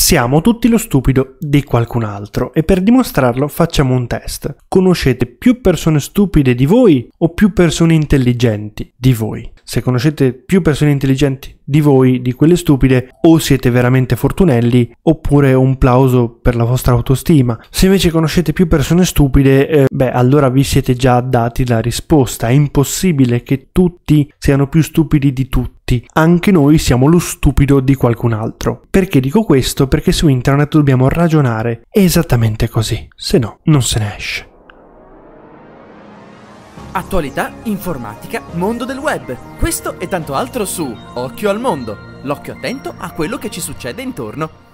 Siamo tutti lo stupido di qualcun altro e per dimostrarlo facciamo un test. Conoscete più persone stupide di voi o più persone intelligenti di voi? Se conoscete più persone intelligenti di voi, di quelle stupide, o siete veramente fortunelli, oppure un plauso per la vostra autostima. Se invece conoscete più persone stupide, eh, beh, allora vi siete già dati la risposta. È impossibile che tutti siano più stupidi di tutti anche noi siamo lo stupido di qualcun altro. Perché dico questo? Perché su internet dobbiamo ragionare. esattamente così, se no non se ne esce. Attualità, informatica, mondo del web. Questo e tanto altro su Occhio al Mondo. L'occhio attento a quello che ci succede intorno.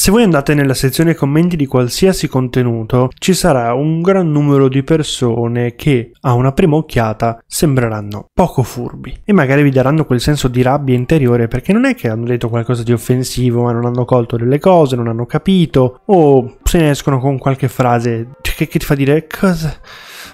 Se voi andate nella sezione commenti di qualsiasi contenuto, ci sarà un gran numero di persone che a una prima occhiata sembreranno poco furbi e magari vi daranno quel senso di rabbia interiore perché non è che hanno detto qualcosa di offensivo, ma non hanno colto delle cose, non hanno capito o se ne escono con qualche frase che, che ti fa dire cosa...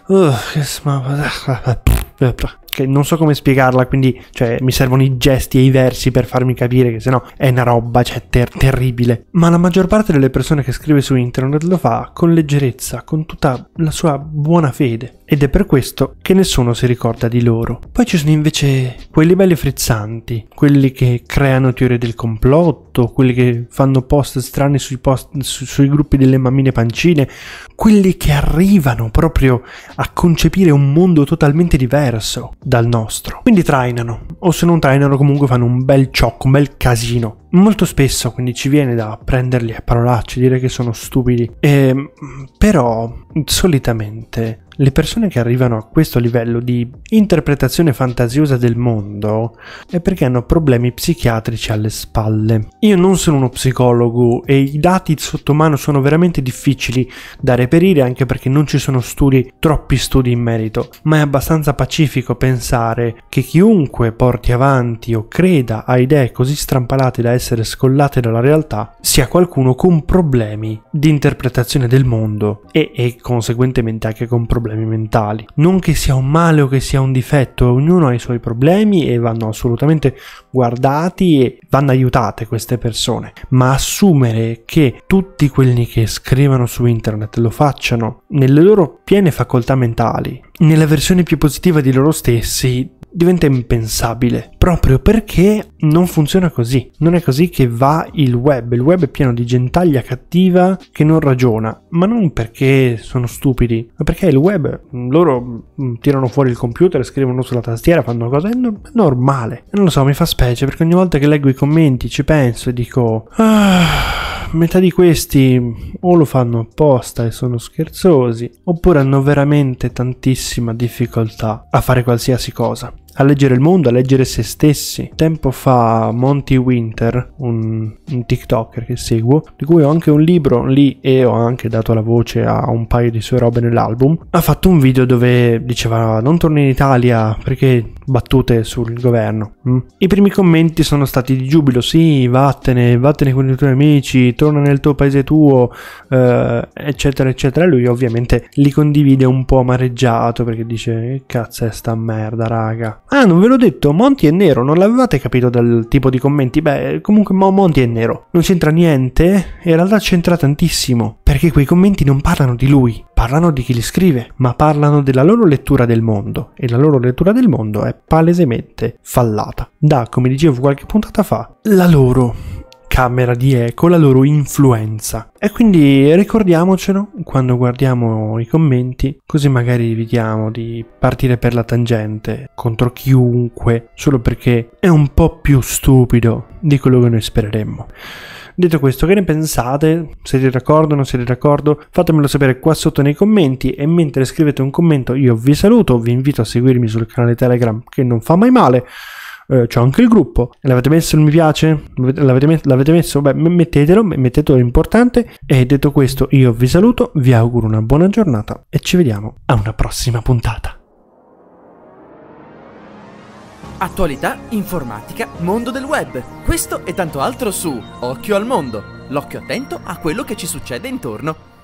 Uh, che... che non so come spiegarla, quindi cioè, mi servono i gesti e i versi per farmi capire che sennò è una roba, cioè, ter- terribile. Ma la maggior parte delle persone che scrive su internet lo fa con leggerezza, con tutta la sua buona fede ed è per questo che nessuno si ricorda di loro. Poi ci sono invece quelli belli frizzanti, quelli che creano teorie del complotto, quelli che fanno post strani sui, post, su, sui gruppi delle mammine pancine, quelli che arrivano proprio a concepire un mondo totalmente diverso dal nostro. Quindi trainano, o se non trainano comunque fanno un bel ciocco, un bel casino. Molto spesso quindi ci viene da prenderli a parolacce, dire che sono stupidi, e, ehm, però solitamente le persone che arrivano a questo livello di interpretazione fantasiosa del mondo è perché hanno problemi psichiatrici alle spalle. Io non sono uno psicologo e i dati sotto mano sono veramente difficili da reperire anche perché non ci sono studi, troppi studi in merito, ma è abbastanza pacifico pensare che chiunque porta porti avanti o creda a idee così strampalate da essere scollate dalla realtà, sia qualcuno con problemi di interpretazione del mondo e, e conseguentemente anche con problemi mentali. Non che sia un male o che sia un difetto, ognuno ha i suoi problemi e vanno assolutamente guardati e vanno aiutate queste persone, ma assumere che tutti quelli che scrivono su internet lo facciano nelle loro piene facoltà mentali, nella versione più positiva di loro stessi, diventa impensabile proprio perché non funziona così. Non è così che va il web. Il web è pieno di gentaglia cattiva che non ragiona, ma non perché sono stupidi, ma perché il web loro mm, tirano fuori il computer, scrivono sulla tastiera, fanno cose, è normale. Non lo so, mi fa specie perché ogni volta che leggo i commenti ci penso e dico... Ah, metà di questi o lo fanno apposta e sono scherzosi, oppure hanno veramente tantissima difficoltà a fare qualsiasi cosa a leggere il mondo, a leggere se stessi. Tempo fa Monty Winter, un, un TikToker che seguo, di cui ho anche un libro lì e ho anche dato la voce a un paio di sue robe nell'album, ha fatto un video dove diceva non torni in Italia perché battute sul governo. Mm. I primi commenti sono stati di giubilo, sì, vattene, vattene con i tuoi amici, torna nel tuo paese tuo, eh, eccetera, eccetera. Lui ovviamente li condivide un po' amareggiato perché dice che cazzo è sta merda, raga. Ah, non ve l'ho detto, Monty è nero, non l'avevate capito dal tipo di commenti? Beh, comunque Monty è nero. Non c'entra niente, e in realtà c'entra tantissimo, perché quei commenti non parlano di lui, parlano di chi li scrive, ma parlano della loro lettura del mondo, e la loro lettura del mondo è palesemente fallata. Da, come dicevo qualche puntata fa, la loro camera di eco la loro influenza. E quindi ricordiamocelo quando guardiamo i commenti, così magari evitiamo di partire per la tangente contro chiunque solo perché è un po' più stupido di quello che noi spereremmo. Detto questo, che ne pensate? Siete d'accordo o non siete d'accordo? Fatemelo sapere qua sotto nei commenti e mentre scrivete un commento io vi saluto, vi invito a seguirmi sul canale Telegram che non fa mai male eh, c'ho anche il gruppo. L'avete messo il mi piace? L'avete, messo? L'avete messo? Beh, mettetelo, mettetelo, è importante. E detto questo, io vi saluto, vi auguro una buona giornata e ci vediamo a una prossima puntata. Attualità, informatica, mondo del web. Questo e tanto altro su Occhio al Mondo. L'occhio attento a quello che ci succede intorno.